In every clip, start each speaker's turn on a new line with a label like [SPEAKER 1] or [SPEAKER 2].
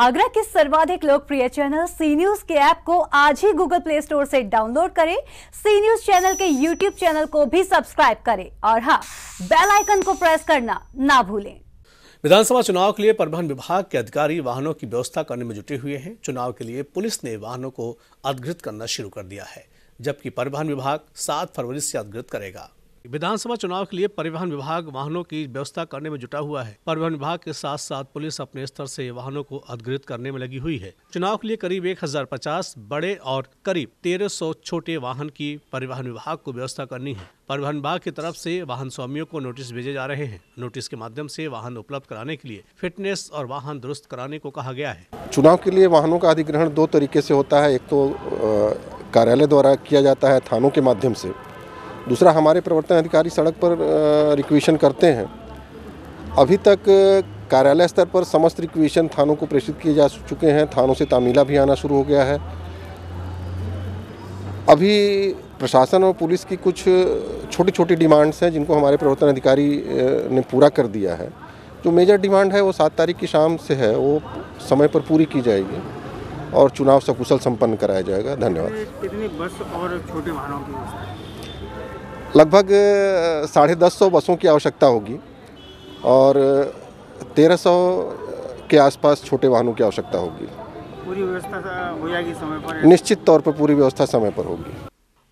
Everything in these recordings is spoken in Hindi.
[SPEAKER 1] आगरा के सर्वाधिक लोकप्रिय चैनल सी न्यूज के ऐप को आज ही गूगल प्ले स्टोर से डाउनलोड करें सी न्यूज चैनल के यूट्यूब चैनल को भी सब्सक्राइब करें और हाँ बेल आइकन को प्रेस करना ना भूलें विधानसभा चुनाव के लिए परिवहन विभाग के अधिकारी वाहनों की व्यवस्था करने में जुटे हुए हैं चुनाव के लिए पुलिस ने वाहनों को अधिकृत करना शुरू कर दिया है जबकि परिवहन विभाग सात फरवरी से अधिकृत करेगा विधानसभा चुनाव के लिए परिवहन विभाग वाहनों की व्यवस्था करने में जुटा हुआ है परिवहन विभाग के साथ साथ पुलिस अपने स्तर से वाहनों को अधिकृत करने में लगी हुई है चुनाव के लिए करीब पचास बड़े और करीब 1300 छोटे वाहन की परिवहन विभाग को व्यवस्था करनी है परिवहन विभाग की तरफ से वाहन स्वामियों को नोटिस भेजे जा रहे हैं नोटिस के माध्यम से वाहन उपलब्ध कराने के लिए फिटनेस और वाहन दुरुस्त कराने को कहा गया है
[SPEAKER 2] चुनाव के लिए वाहनों का अधिग्रहण दो तरीके से होता है एक तो कार्यालय द्वारा किया जाता है थानों के माध्यम से दूसरा हमारे प्रवर्तन अधिकारी सड़क पर रिक्वेशन करते हैं अभी तक कार्यालय स्तर पर समस्त रिक्वेशन थानों को प्रेषित किए जा चुके हैं थानों से तामीला भी आना शुरू हो गया है अभी प्रशासन और पुलिस की कुछ छोटी छोटी डिमांड्स हैं जिनको हमारे प्रवर्तन अधिकारी ने पूरा कर दिया है जो मेजर डिमांड है वो सात तारीख की शाम से है वो समय पर पूरी की जाएगी और चुनाव सकुशल संपन्न कराया जाएगा
[SPEAKER 1] धन्यवाद बस और छोटे वाहनों की
[SPEAKER 2] लगभग साढ़े दस सौ बसों की आवश्यकता होगी और तेरह सौ के आसपास छोटे वाहनों की आवश्यकता होगी
[SPEAKER 1] पूरी व्यवस्था हो जाएगी समय पर निश्चित
[SPEAKER 2] तौर पर पूरी व्यवस्था समय पर होगी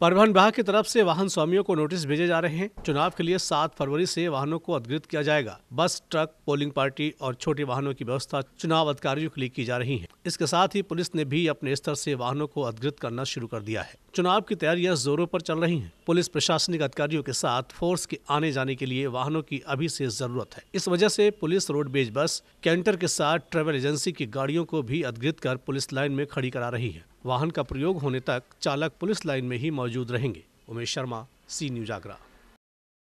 [SPEAKER 1] परिवहन विभाग की तरफ से वाहन स्वामियों को नोटिस भेजे जा रहे हैं चुनाव के लिए सात फरवरी से वाहनों को अधिकृत किया जाएगा बस ट्रक पोलिंग पार्टी और छोटे वाहनों की व्यवस्था चुनाव अधिकारियों के लिए की जा रही है इसके साथ ही पुलिस ने भी अपने स्तर से वाहनों को अधिकृत करना शुरू कर दिया है चुनाव की तैयारियां जोरों पर चल रही हैं। पुलिस प्रशासनिक अधिकारियों के साथ फोर्स के आने जाने के लिए वाहनों की अभी से जरूरत है इस वजह से पुलिस रोडवेज बस कैंटर के साथ ट्रेवल एजेंसी की गाड़ियों को भी अधिकृत कर पुलिस लाइन में खड़ी करा रही है वाहन का प्रयोग होने तक चालक पुलिस लाइन में ही मौजूद रहेंगे उमेश शर्मा सी न्यूज आगरा